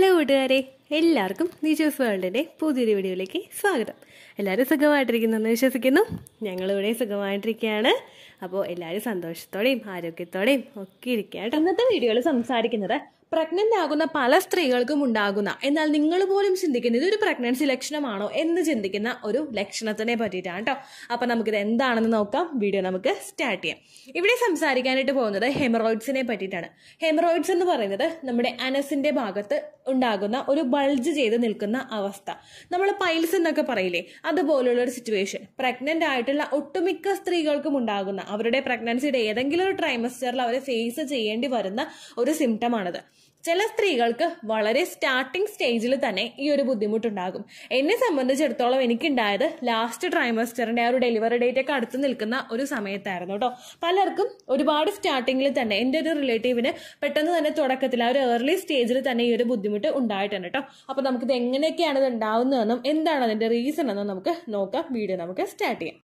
hello കൂട്ടുകാരെ എല്ലാവർക്കും നിജോസ് വേൾഡിൻ്റെ പുതിയൊരു വീഡിയോയിലേക്ക് സ്വാഗതം എല്ലാവരും എന്ന് വിശ്വസിക്കുന്നു ഞങ്ങളിവിടെ സുഖമായിട്ടിരിക്കുകയാണ് അപ്പോൾ എല്ലാവരും സന്തോഷത്തോടെയും ആരോഗ്യത്തോടെയും ഒക്കെ ഇരിക്കുകയാണ് ഇന്നത്തെ വീഡിയോയിൽ സംസാരിക്കുന്നത് പ്രഗ്നന്റ് ആകുന്ന പല സ്ത്രീകൾക്കും ഉണ്ടാകുന്ന എന്നാൽ നിങ്ങൾ പോലും ചിന്തിക്കുന്ന ഇതൊരു പ്രഗ്നൻസി ലക്ഷണമാണോ എന്ന് ചിന്തിക്കുന്ന ഒരു ലക്ഷണത്തിനെ പറ്റിയിട്ടാണ് കേട്ടോ അപ്പം നമുക്കിത് എന്താണെന്ന് നോക്കാം വീഡിയോ നമുക്ക് സ്റ്റാർട്ട് ചെയ്യാം ഇവിടെ സംസാരിക്കാനായിട്ട് പോകുന്നത് ഹെമറോയിഡ്സിനെ പറ്റിയിട്ടാണ് ഹെമറോയിഡ്സ് എന്ന് പറയുന്നത് നമ്മുടെ അനസിൻ്റെ ഭാഗത്ത് ഉണ്ടാകുന്ന ഒരു ബൾജ് ചെയ്ത് നിൽക്കുന്ന അവസ്ഥ നമ്മൾ പൈൽസ് എന്നൊക്കെ പറയില്ലേ അതുപോലുള്ള ഒരു സിറ്റുവേഷൻ പ്രഗ്നൻ്റ് ആയിട്ടുള്ള ഒട്ടുമിക്ക സ്ത്രീകൾക്കും ഉണ്ടാകുന്ന അവരുടെ പ്രഗ്നൻസിയുടെ ഏതെങ്കിലും ഒരു ട്രൈമസ്റ്ററിൽ അവരെ ഫേസ് ചെയ്യേണ്ടി വരുന്ന ഒരു സിംറ്റമാണിത് ചില സ്ത്രീകൾക്ക് വളരെ സ്റ്റാർട്ടിംഗ് സ്റ്റേജിൽ തന്നെ ഈ ഒരു ബുദ്ധിമുട്ടുണ്ടാകും എന്നെ സംബന്ധിച്ചിടത്തോളം എനിക്കുണ്ടായത് ലാസ്റ്റ് ട്രൈമസ്റ്ററിൻ്റെ ആ ഒരു ഡെലിവറി ഡേറ്റ് ഒക്കെ അടുത്ത് നിൽക്കുന്ന ഒരു സമയത്തായിരുന്നു കേട്ടോ പലർക്കും ഒരുപാട് സ്റ്റാർട്ടിങ്ങിൽ തന്നെ എൻ്റെ ഒരു റിലേറ്റീവിന് പെട്ടെന്ന് തന്നെ തുടക്കത്തിൽ ആ ഒരു ഏർലി സ്റ്റേജിൽ തന്നെ ഈ ഒരു ബുദ്ധിമുട്ട് ഉണ്ടായിട്ടുണ്ട് കേട്ടോ അപ്പോൾ നമുക്കിത് എങ്ങനെയൊക്കെയാണ് ഇത് ഉണ്ടാവുന്നതെന്നും എന്താണ് അതിൻ്റെ റീസൺ എന്നും നമുക്ക് നോക്കാം വീഡിയോ നമുക്ക് സ്റ്റാർട്ട് ചെയ്യാം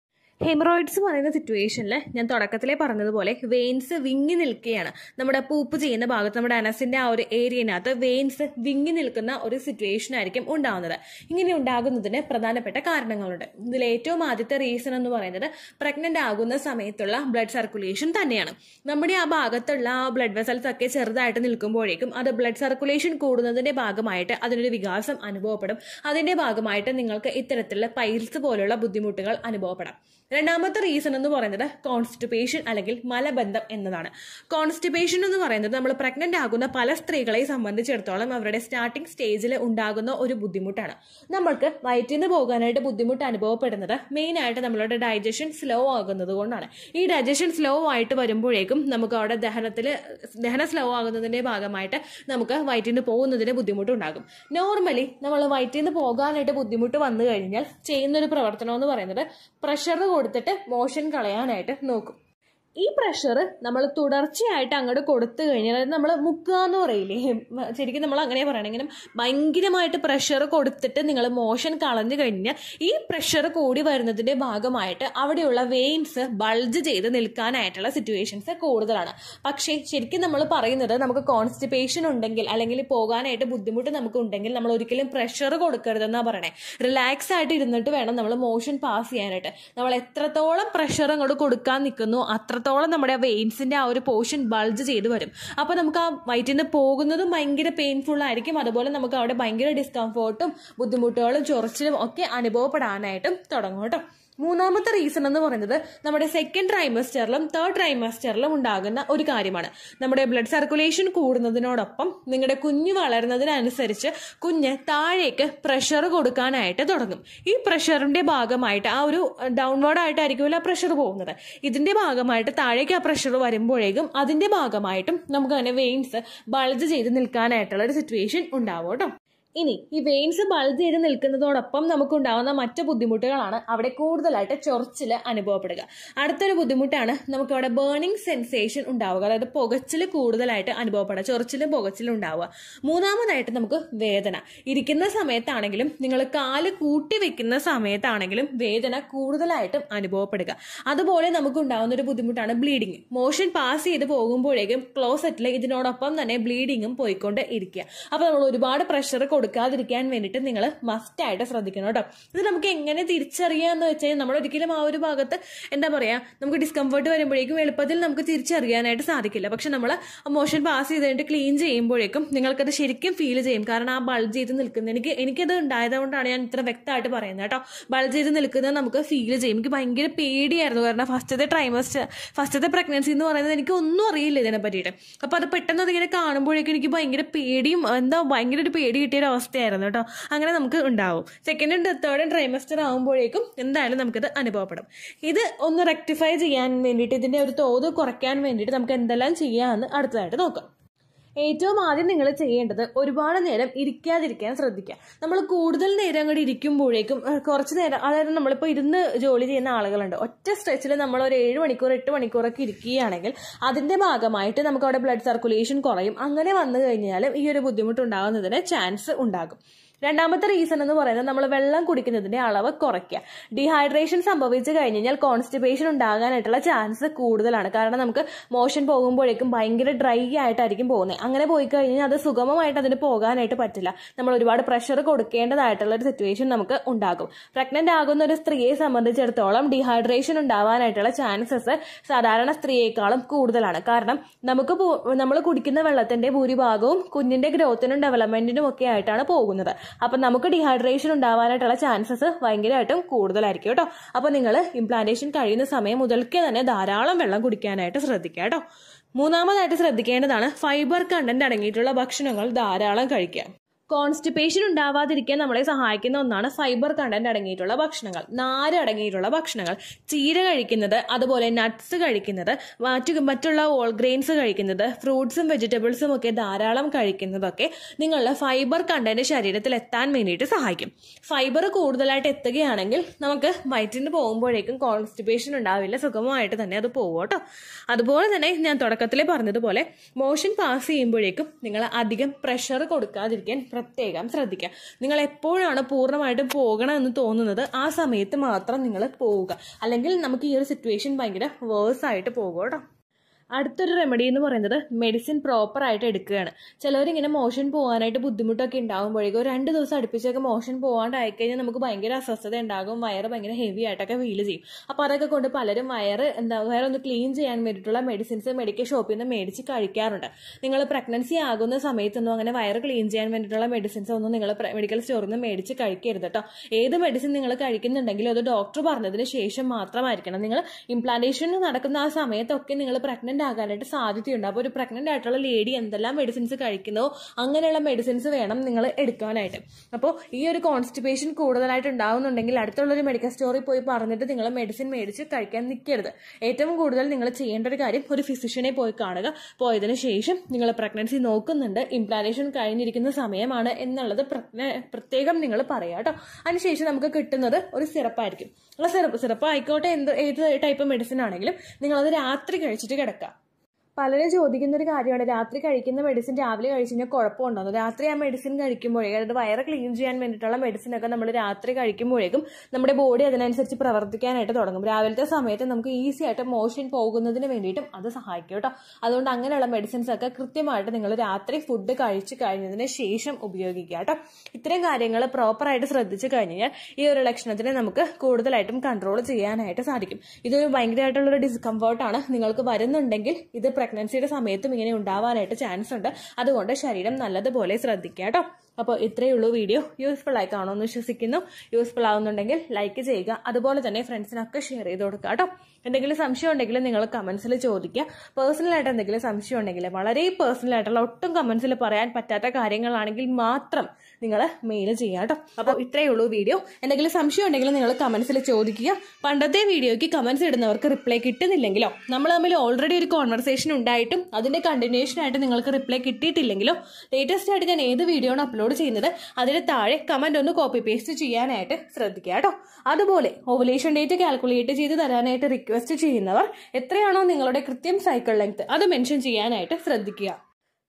ഹെമറോയിഡ്സ് പറയുന്ന സിറ്റുവേഷനിൽ ഞാൻ തുടക്കത്തിലേ പറഞ്ഞതുപോലെ വെയിൻസ് വിങ്ങി നിൽക്കുകയാണ് നമ്മുടെ പൂപ്പ് ചെയ്യുന്ന ഭാഗത്ത് നമ്മുടെ അനസിന്റെ ആ ഒരു ഏരിയനകത്ത് വെയിൻസ് വിങ്ങി നിൽക്കുന്ന ഒരു സിറ്റുവേഷൻ ആയിരിക്കും ഉണ്ടാകുന്നത് ഇങ്ങനെ ഉണ്ടാകുന്നതിന് പ്രധാനപ്പെട്ട കാരണങ്ങളുണ്ട് ഇതിൽ ഏറ്റവും ആദ്യത്തെ റീസൺ എന്ന് പറയുന്നത് പ്രഗ്നന്റ് ആകുന്ന സമയത്തുള്ള ബ്ലഡ് സർക്കുലേഷൻ തന്നെയാണ് നമ്മുടെ ആ ഭാഗത്തുള്ള ആ ബ്ലഡ് വെസൽസ് ഒക്കെ ചെറുതായിട്ട് നിൽക്കുമ്പോഴേക്കും അത് ബ്ലഡ് സർക്കുലേഷൻ കൂടുന്നതിന്റെ ഭാഗമായിട്ട് അതിനൊരു വികാസം അനുഭവപ്പെടും അതിന്റെ ഭാഗമായിട്ട് നിങ്ങൾക്ക് ഇത്തരത്തിലുള്ള പൈൽസ് പോലുള്ള ബുദ്ധിമുട്ടുകൾ അനുഭവപ്പെടാം രണ്ടാമത്തെ റീസൺ എന്ന് പറയുന്നത് കോൺസ്റ്റിപ്പേഷൻ അല്ലെങ്കിൽ മലബന്ധം എന്നതാണ് കോൺസ്റ്റിപ്പേഷൻ എന്ന് പറയുന്നത് നമ്മൾ പ്രഗ്നന്റ് ആകുന്ന പല സ്ത്രീകളെ സംബന്ധിച്ചിടത്തോളം അവരുടെ സ്റ്റാർട്ടിംഗ് സ്റ്റേജിൽ ഉണ്ടാകുന്ന ഒരു ബുദ്ധിമുട്ടാണ് നമ്മൾക്ക് നിന്ന് പോകാനായിട്ട് ബുദ്ധിമുട്ട് അനുഭവപ്പെടുന്നത് മെയിനായിട്ട് നമ്മളുടെ ഡൈജഷൻ സ്ലോ ആകുന്നത് കൊണ്ടാണ് ഈ ഡൈജഷൻ സ്ലോ ആയിട്ട് വരുമ്പോഴേക്കും നമുക്ക് അവിടെ ദഹനത്തിൽ ദഹന സ്ലോ ആകുന്നതിൻ്റെ ഭാഗമായിട്ട് നമുക്ക് വയറ്റിൽ നിന്ന് പോകുന്നതിന് ബുദ്ധിമുട്ടുണ്ടാകും നോർമലി നമ്മൾ വയറ്റിൽ നിന്ന് പോകാനായിട്ട് ബുദ്ധിമുട്ട് വന്നു കഴിഞ്ഞാൽ ഒരു പ്രവർത്തനം എന്ന് പറയുന്നത് പ്രഷർ കൊടുത്തിട്ട് മോഷൻ കളയാനായിട്ട് നോക്കും ഈ പ്രഷർ നമ്മൾ തുടർച്ചയായിട്ട് അങ്ങോട്ട് കൊടുത്തു കഴിഞ്ഞാൽ നമ്മൾ മുക്കുക എന്ന് പറയില്ലേ ശരിക്കും നമ്മൾ അങ്ങനെ പറയണമെങ്കിലും ഭയങ്കരമായിട്ട് പ്രഷർ കൊടുത്തിട്ട് നിങ്ങൾ മോഷൻ കളഞ്ഞു കഴിഞ്ഞാൽ ഈ പ്രഷർ കൂടി വരുന്നതിൻ്റെ ഭാഗമായിട്ട് അവിടെയുള്ള വെയിൻസ് ബൾജ് ചെയ്ത് നിൽക്കാനായിട്ടുള്ള സിറ്റുവേഷൻസ് കൂടുതലാണ് പക്ഷേ ശരിക്കും നമ്മൾ പറയുന്നത് നമുക്ക് കോൺസ്റ്റിപ്പേഷൻ ഉണ്ടെങ്കിൽ അല്ലെങ്കിൽ പോകാനായിട്ട് ബുദ്ധിമുട്ട് നമുക്ക് ഉണ്ടെങ്കിൽ നമ്മൾ ഒരിക്കലും പ്രഷർ കൊടുക്കരുതെന്നാണ് പറയണേ റിലാക്സ് ആയിട്ട് ഇരുന്നിട്ട് വേണം നമ്മൾ മോഷൻ പാസ് ചെയ്യാനായിട്ട് നമ്മൾ എത്രത്തോളം പ്രഷർ അങ്ങോട്ട് കൊടുക്കാൻ നിൽക്കുന്നു അത്ര എത്രത്തോളം നമ്മുടെ ആ വെയിൻസിൻ്റെ ആ ഒരു പോർഷൻ ബൾജ് ചെയ്ത് വരും അപ്പൊ നമുക്ക് ആ വയറ്റിൽ നിന്ന് പോകുന്നതും ഭയങ്കര പെയിൻഫുൾ ആയിരിക്കും അതുപോലെ നമുക്ക് അവിടെ ഭയങ്കര ഡിസ്കംഫോർട്ടും ബുദ്ധിമുട്ടുകളും ചൊറിച്ചിലും ഒക്കെ അനുഭവപ്പെടാനായിട്ടും തുടങ്ങും കേട്ടോ മൂന്നാമത്തെ റീസൺ എന്ന് പറയുന്നത് നമ്മുടെ സെക്കൻഡ് ട്രൈമസ്റ്ററിലും തേർഡ് ട്രൈമസ്റ്ററിലും ഉണ്ടാകുന്ന ഒരു കാര്യമാണ് നമ്മുടെ ബ്ലഡ് സർക്കുലേഷൻ കൂടുന്നതിനോടൊപ്പം നിങ്ങളുടെ കുഞ്ഞ് വളരുന്നതിനനുസരിച്ച് കുഞ്ഞ് താഴേക്ക് പ്രഷർ കൊടുക്കാനായിട്ട് തുടങ്ങും ഈ പ്രഷറിന്റെ ഭാഗമായിട്ട് ആ ഒരു ഡൗൺവേർഡ് ആയിട്ടായിരിക്കുമല്ലോ ആ പ്രഷർ പോകുന്നത് ഇതിന്റെ ഭാഗമായിട്ട് താഴേക്ക് ആ പ്രഷർ വരുമ്പോഴേക്കും അതിന്റെ ഭാഗമായിട്ടും നമുക്ക് അങ്ങനെ വെയിൻസ് ബൾജ് ചെയ്ത് നിൽക്കാനായിട്ടുള്ള ഒരു സിറ്റുവേഷൻ ഉണ്ടാവും കേട്ടോ ഇനി ഈ വെയിൻസ് ബൾജ് ചെയ്ത് നിൽക്കുന്നതോടൊപ്പം നമുക്കുണ്ടാകുന്ന മറ്റ് ബുദ്ധിമുട്ടുകളാണ് അവിടെ കൂടുതലായിട്ട് ചൊറിച്ചിൽ അനുഭവപ്പെടുക അടുത്തൊരു ബുദ്ധിമുട്ടാണ് നമുക്കവിടെ ബേണിംഗ് സെൻസേഷൻ ഉണ്ടാവുക അതായത് പുകച്ചിൽ കൂടുതലായിട്ട് അനുഭവപ്പെടുക ചൊറിച്ചിലും പുകച്ചിലും ഉണ്ടാവുക മൂന്നാമതായിട്ട് നമുക്ക് വേദന ഇരിക്കുന്ന സമയത്താണെങ്കിലും നിങ്ങൾ കാല് കൂട്ടി വെക്കുന്ന സമയത്താണെങ്കിലും വേദന കൂടുതലായിട്ടും അനുഭവപ്പെടുക അതുപോലെ നമുക്ക് ഉണ്ടാകുന്ന ഒരു ബുദ്ധിമുട്ടാണ് ബ്ലീഡിങ് മോഷൻ പാസ് ചെയ്ത് പോകുമ്പോഴേക്കും ക്ലോസറ്റിൽ ഇതിനോടൊപ്പം തന്നെ ബ്ലീഡിങ്ങും പോയിക്കൊണ്ട് ഇരിക്കുക അപ്പോൾ നമ്മൾ ഒരുപാട് പ്രഷർ കൊടുക്കാതിരിക്കാൻ വേണ്ടിയിട്ട് നിങ്ങൾ മസ്റ്റായിട്ട് ശ്രദ്ധിക്കണം കേട്ടോ ഇത് നമുക്ക് എങ്ങനെ തിരിച്ചറിയാമെന്ന് വെച്ച് കഴിഞ്ഞാൽ നമ്മൾ ഒരിക്കലും ആ ഒരു ഭാഗത്ത് എന്താ പറയുക നമുക്ക് ഡിസ്കംഫർട്ട് വരുമ്പോഴേക്കും എളുപ്പത്തിൽ നമുക്ക് തിരിച്ചറിയാനായിട്ട് സാധിക്കില്ല പക്ഷെ നമ്മൾ മോഷൻ പാസ് ചെയ്തിട്ട് ക്ലീൻ ചെയ്യുമ്പോഴേക്കും നിങ്ങൾക്കത് ശരിക്കും ഫീൽ ചെയ്യും കാരണം ആ ബൾജ് ചെയ്ത് നിൽക്കുന്നത് എനിക്ക് എനിക്കത് ഉണ്ടായതുകൊണ്ടാണ് ഞാൻ ഇത്ര വ്യക്തമായിട്ട് പറയുന്നത് കേട്ടോ ബൾജ് ചെയ്ത് നിൽക്കുന്നത് നമുക്ക് ഫീൽ ചെയ്യും എനിക്ക് ഭയങ്കര പേടിയായിരുന്നു കാരണം ഫസ്റ്റത്തെ ട്രൈമസ്റ്റർ ഫസ്റ്റത്തെ പ്രഗ്നൻസി എന്ന് പറയുന്നത് എനിക്ക് ഒന്നും അറിയില്ല ഇതിനെ പറ്റിയിട്ട് അപ്പോൾ അത് പെട്ടെന്ന് അതിങ്ങനെ കാണുമ്പോഴേക്കും എനിക്ക് ഭയങ്കര പേടിയും എന്താ ഭയങ്കര ഒരു പേടി കിട്ടിയ അവസ്ഥയായിരുന്നു കേട്ടോ അങ്ങനെ നമുക്ക് ഉണ്ടാവും സെക്കൻഡും തേർഡും ട്രൈമസ്റ്റർ ആകുമ്പോഴേക്കും എന്തായാലും നമുക്കിത് അനുഭവപ്പെടും ഇത് ഒന്ന് റെക്ടിഫൈ ചെയ്യാൻ വേണ്ടിയിട്ട് ഇതിൻ്റെ ഒരു തോത് കുറയ്ക്കാൻ വേണ്ടിയിട്ട് നമുക്ക് എന്തെല്ലാം ചെയ്യാമെന്ന് അടുത്തതായിട്ട് നോക്കാം ഏറ്റവും ആദ്യം നിങ്ങൾ ചെയ്യേണ്ടത് ഒരുപാട് നേരം ഇരിക്കാതിരിക്കാൻ ശ്രദ്ധിക്കുക നമ്മൾ കൂടുതൽ നേരം അങ്ങോട്ട് ഇരിക്കുമ്പോഴേക്കും കുറച്ച് നേരം അതായത് നമ്മളിപ്പോൾ ഇരുന്ന് ജോലി ചെയ്യുന്ന ആളുകളുണ്ട് ഒറ്റ സ്ട്രെച്ചിൽ നമ്മൾ ഒരു ഏഴ് മണിക്കൂർ എട്ട് മണിക്കൂറൊക്കെ ഇരിക്കുകയാണെങ്കിൽ അതിൻ്റെ ഭാഗമായിട്ട് നമുക്ക് അവിടെ ബ്ലഡ് സർക്കുലേഷൻ കുറയും അങ്ങനെ വന്നു കഴിഞ്ഞാലും ഈ ഒരു ബുദ്ധിമുട്ടുണ്ടാകുന്നതിന് ചാൻസ് ഉണ്ടാകും രണ്ടാമത്തെ റീസൺ എന്ന് പറയുന്നത് നമ്മൾ വെള്ളം കുടിക്കുന്നതിന്റെ അളവ് കുറയ്ക്കുക ഡീഹൈഡ്രേഷൻ സംഭവിച്ചു കഴിഞ്ഞ് കഴിഞ്ഞാൽ കോൺസ്റ്റിപ്പേഷൻ ഉണ്ടാകാനായിട്ടുള്ള ചാൻസ് കൂടുതലാണ് കാരണം നമുക്ക് മോഷൻ പോകുമ്പോഴേക്കും ഭയങ്കര ഡ്രൈ ആയിട്ടായിരിക്കും പോകുന്നത് അങ്ങനെ പോയി കഴിഞ്ഞാൽ അത് സുഗമമായിട്ട് അതിന് പോകാനായിട്ട് പറ്റില്ല നമ്മൾ ഒരുപാട് പ്രഷർ കൊടുക്കേണ്ടതായിട്ടുള്ള ഒരു സിറ്റുവേഷൻ നമുക്ക് ഉണ്ടാകും പ്രഗ്നന്റ് ആകുന്ന ഒരു സ്ത്രീയെ സംബന്ധിച്ചിടത്തോളം ഡീഹൈഡ്രേഷൻ ഉണ്ടാവാനായിട്ടുള്ള ചാൻസസ് സാധാരണ സ്ത്രീയേക്കാളും കൂടുതലാണ് കാരണം നമുക്ക് നമ്മൾ കുടിക്കുന്ന വെള്ളത്തിന്റെ ഭൂരിഭാഗവും കുഞ്ഞിന്റെ ഗ്രോത്തിനും ഡെവലപ്മെന്റിനും ഒക്കെ ആയിട്ടാണ് പോകുന്നത് അപ്പം നമുക്ക് ഡീഹൈഡ്രേഷൻ ഉണ്ടാവാനായിട്ടുള്ള ചാൻസസ് ഭയങ്കരമായിട്ടും കൂടുതലായിരിക്കും കേട്ടോ അപ്പോൾ നിങ്ങൾ ഇംപ്ലാന്റേഷൻ കഴിയുന്ന സമയം മുതൽക്കേ തന്നെ ധാരാളം വെള്ളം കുടിക്കാനായിട്ട് ശ്രദ്ധിക്കുക കേട്ടോ മൂന്നാമതായിട്ട് ശ്രദ്ധിക്കേണ്ടതാണ് ഫൈബർ കണ്ടന്റ് അടങ്ങിയിട്ടുള്ള ഭക്ഷണങ്ങൾ ധാരാളം കഴിക്കുക കോൺസ്റ്റിപ്പേഷൻ ഉണ്ടാവാതിരിക്കാൻ നമ്മളെ സഹായിക്കുന്ന ഒന്നാണ് ഫൈബർ കണ്ടന്റ് അടങ്ങിയിട്ടുള്ള ഭക്ഷണങ്ങൾ നാര് അടങ്ങിയിട്ടുള്ള ഭക്ഷണങ്ങൾ ചീര കഴിക്കുന്നത് അതുപോലെ നട്ട്സ് കഴിക്കുന്നത് മറ്റു മറ്റുള്ള ഓൾ ഗ്രെയിൻസ് കഴിക്കുന്നത് ഫ്രൂട്ട്സും വെജിറ്റബിൾസും ഒക്കെ ധാരാളം കഴിക്കുന്നതൊക്കെ നിങ്ങളുടെ ഫൈബർ കണ്ടന്റ് ശരീരത്തിൽ എത്താൻ വേണ്ടിയിട്ട് സഹായിക്കും ഫൈബർ കൂടുതലായിട്ട് എത്തുകയാണെങ്കിൽ നമുക്ക് വയറ്റിന് പോകുമ്പോഴേക്കും കോൺസ്റ്റിപ്പേഷൻ ഉണ്ടാവില്ല സുഖമായിട്ട് തന്നെ അത് പോവോട്ടോ അതുപോലെ തന്നെ ഞാൻ തുടക്കത്തിൽ പറഞ്ഞതുപോലെ മോഷൻ പാസ് ചെയ്യുമ്പോഴേക്കും നിങ്ങൾ അധികം പ്രഷർ കൊടുക്കാതിരിക്കാൻ പ്രത്യേകം ശ്രദ്ധിക്കുക നിങ്ങൾ എപ്പോഴാണ് പൂർണ്ണമായിട്ട് പോകണമെന്ന് തോന്നുന്നത് ആ സമയത്ത് മാത്രം നിങ്ങൾ പോവുക അല്ലെങ്കിൽ നമുക്ക് ഈ ഒരു സിറ്റുവേഷൻ ഭയങ്കര വേഴ്സായിട്ട് ആയിട്ട് പോകും കേട്ടോ അടുത്തൊരു റെമഡി എന്ന് പറയുന്നത് മെഡിസിൻ പ്രോപ്പറായിട്ട് എടുക്കുകയാണ് ചിലവരിങ്ങനെ മോഷൻ പോകാനായിട്ട് ബുദ്ധിമുട്ടൊക്കെ ഉണ്ടാകുമ്പോഴേക്കും രണ്ട് ദിവസം അടുപ്പിച്ചൊക്കെ മോഷൻ പോകാണ്ടായി കഴിഞ്ഞാൽ നമുക്ക് ഭയങ്കര അസ്വസ്ഥത ഉണ്ടാകും വയറ് ഭയങ്കര ഹെവി ആയിട്ടൊക്കെ ഫീൽ ചെയ്യും അപ്പോൾ അതൊക്കെ കൊണ്ട് പലരും വയറ് എന്താ ഒന്ന് ക്ലീൻ ചെയ്യാൻ വേണ്ടിയിട്ടുള്ള മെഡിസിൻസ് മെഡിക്കൽ ഷോപ്പിൽ നിന്ന് മേടിച്ച് കഴിക്കാറുണ്ട് നിങ്ങൾ പ്രഗ്നൻസി ആകുന്ന സമയത്തൊന്നും അങ്ങനെ വയറ് ക്ലീൻ ചെയ്യാൻ വേണ്ടിയിട്ടുള്ള മെഡിസിൻസ് ഒന്നും നിങ്ങൾ മെഡിക്കൽ സ്റ്റോറിൽ നിന്ന് മേടിച്ച് കഴിക്കരുത് കേട്ടോ ഏത് മെഡിസിൻ നിങ്ങൾ കഴിക്കുന്നുണ്ടെങ്കിലും അത് ഡോക്ടർ പറഞ്ഞതിന് ശേഷം മാത്രമായിരിക്കണം നിങ്ങൾ ഇംപ്ലാന്റേഷൻ നടക്കുന്ന ആ സമയത്തൊക്കെ നിങ്ങൾ പ്രഗ്നന്റ് ആകാനായിട്ട് സാധ്യതയുണ്ട് അപ്പോൾ ഒരു പ്രഗ്നൻ്റ് ആയിട്ടുള്ള ലേഡി എന്തെല്ലാം മെഡിസിൻസ് കഴിക്കുന്നോ അങ്ങനെയുള്ള മെഡിസിൻസ് വേണം നിങ്ങൾ എടുക്കാനായിട്ട് അപ്പോൾ ഈ ഒരു കോൺസ്റ്റിപ്പേഷൻ കൂടുതലായിട്ട് ഉണ്ടാകുന്നുണ്ടെങ്കിൽ അടുത്തുള്ളൊരു മെഡിക്കൽ സ്റ്റോറിൽ പോയി പറഞ്ഞിട്ട് നിങ്ങൾ മെഡിസിൻ മേടിച്ച് കഴിക്കാൻ നിൽക്കരുത് ഏറ്റവും കൂടുതൽ നിങ്ങൾ ചെയ്യേണ്ട ഒരു കാര്യം ഒരു ഫിസിഷ്യനെ പോയി കാണുക പോയതിന് ശേഷം നിങ്ങൾ പ്രഗ്നൻസി നോക്കുന്നുണ്ട് ഇംപ്ലാനേഷൻ കഴിഞ്ഞിരിക്കുന്ന സമയമാണ് എന്നുള്ളത് പ്രത്യേകം നിങ്ങൾ പറയാം കേട്ടോ അതിനുശേഷം നമുക്ക് കിട്ടുന്നത് ഒരു സിറപ്പായിരിക്കും ആ സിറപ്പ് സിറപ്പ് ആയിക്കോട്ടെ എന്ത് ഏത് ടൈപ്പ് മെഡിസിൻ ആണെങ്കിലും നിങ്ങളത് രാത്രി കഴിച്ചിട്ട് കിടക്കുക പലരും ചോദിക്കുന്ന ഒരു കാര്യമാണ് രാത്രി കഴിക്കുന്ന മെഡിസിൻ രാവിലെ കഴിച്ചു കഴിഞ്ഞാൽ കുഴപ്പമുണ്ടോ രാത്രി ആ മെഡിസിൻ കഴിക്കുമ്പോഴേ അതായത് വയറ് ക്ലീൻ ചെയ്യാൻ വേണ്ടിയിട്ടുള്ള ഒക്കെ നമ്മൾ രാത്രി കഴിക്കുമ്പോഴേക്കും നമ്മുടെ ബോഡി അതിനനുസരിച്ച് പ്രവർത്തിക്കാനായിട്ട് തുടങ്ങും രാവിലത്തെ സമയത്ത് നമുക്ക് ഈസി ആയിട്ട് മോഷൻ പോകുന്നതിന് വേണ്ടിയിട്ടും അത് സഹായിക്കും കേട്ടോ അതുകൊണ്ട് അങ്ങനെയുള്ള മെഡിസിൻസ് ഒക്കെ കൃത്യമായിട്ട് നിങ്ങൾ രാത്രി ഫുഡ് കഴിച്ചു കഴിഞ്ഞതിന് ശേഷം ഉപയോഗിക്കുക കേട്ടോ ഇത്തരം കാര്യങ്ങൾ പ്രോപ്പറായിട്ട് ശ്രദ്ധിച്ചു കഴിഞ്ഞാൽ ഈ ഒരു ലക്ഷണത്തിനെ നമുക്ക് കൂടുതലായിട്ടും കൺട്രോൾ ചെയ്യാനായിട്ട് സാധിക്കും ഇതൊരു ഭയങ്കരമായിട്ടുള്ളൊരു ഡിസ്കംഫേർട്ടാണ് നിങ്ങൾക്ക് വരുന്നുണ്ടെങ്കിൽ ഇത് പ്രഗ്നൻസിയുടെ സമയത്തും ഇങ്ങനെ ഉണ്ടാവാനായിട്ട് ചാൻസ് ഉണ്ട് അതുകൊണ്ട് ശരീരം നല്ലതുപോലെ ശ്രദ്ധിക്കുക കേട്ടോ അപ്പോൾ ഇത്രയേ ഉള്ളൂ വീഡിയോ യൂസ്ഫുൾ ആയി കാണുമെന്ന് വിശ്വസിക്കുന്നു യൂസ്ഫുൾ ആവുന്നുണ്ടെങ്കിൽ ലൈക്ക് ചെയ്യുക അതുപോലെ തന്നെ ഫ്രണ്ട്സിനൊക്കെ ഷെയർ ചെയ്ത് കൊടുക്കുക കേട്ടോ എന്തെങ്കിലും സംശയം ഉണ്ടെങ്കിൽ നിങ്ങൾ കമൻസിൽ ചോദിക്കുക പേഴ്സണലായിട്ട് എന്തെങ്കിലും സംശയം ഉണ്ടെങ്കിൽ വളരെ പേഴ്സണലായിട്ടുള്ള ഒട്ടും കമൻസിൽ പറയാൻ പറ്റാത്ത കാര്യങ്ങളാണെങ്കിൽ മാത്രം നിങ്ങൾ മെയിൽ ചെയ്യാം കേട്ടോ അപ്പോൾ ഇത്രയേ ഉള്ളൂ വീഡിയോ എന്തെങ്കിലും സംശയം ഉണ്ടെങ്കിൽ നിങ്ങൾ കമൻസിൽ ചോദിക്കുക പണ്ടത്തെ വീഡിയോയ്ക്ക് കമൻസ് ഇടുന്നവർക്ക് റിപ്ലൈ കിട്ടുന്നില്ലെങ്കിലോ നമ്മൾ തമ്മിൽ ഓൾറെഡി ഒരു കോൺവെർസേഷൻ ഉണ്ടായിട്ടും അതിൻ്റെ കണ്ടിന്യൂഷൻ ആയിട്ട് നിങ്ങൾക്ക് റിപ്ലൈ കിട്ടിയിട്ടില്ലെങ്കിലോ ലേറ്റസ്റ്റ് ആയിട്ട് ഞാൻ ഏത് വീഡിയോ ആണ് അപ്ലോഡ് ചെയ്യുന്നത് അതിന് താഴെ കമൻ്റ് ഒന്ന് കോപ്പി പേസ്റ്റ് ചെയ്യാനായിട്ട് ശ്രദ്ധിക്കുക കേട്ടോ അതുപോലെ ഓവുലേഷൻ ഡേറ്റ് കാൽക്കുലേറ്റ് ചെയ്ത് തരാനായിട്ട് റിക്വസ്റ്റ് ചെയ്യുന്നവർ എത്രയാണോ നിങ്ങളുടെ കൃത്യം സൈക്കിൾ ലെങ്ത് അത് മെൻഷൻ ചെയ്യാനായിട്ട് ശ്രദ്ധിക്കുക